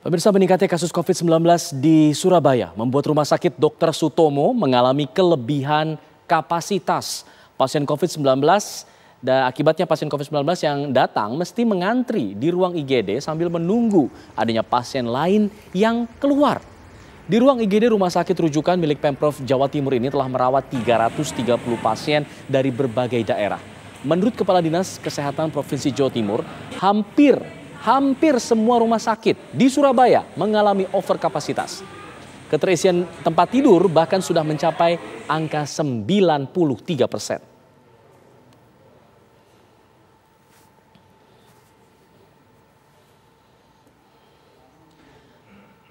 Pemirsa meningkatnya kasus COVID-19 di Surabaya membuat Rumah Sakit Dr. Sutomo mengalami kelebihan kapasitas pasien COVID-19 dan akibatnya pasien COVID-19 yang datang mesti mengantri di ruang IGD sambil menunggu adanya pasien lain yang keluar. Di ruang IGD rumah sakit rujukan milik Pemprov Jawa Timur ini telah merawat 330 pasien dari berbagai daerah. Menurut Kepala Dinas Kesehatan Provinsi Jawa Timur, hampir hampir semua rumah sakit di Surabaya mengalami overkapasitas. Keterisian tempat tidur bahkan sudah mencapai angka 93 persen.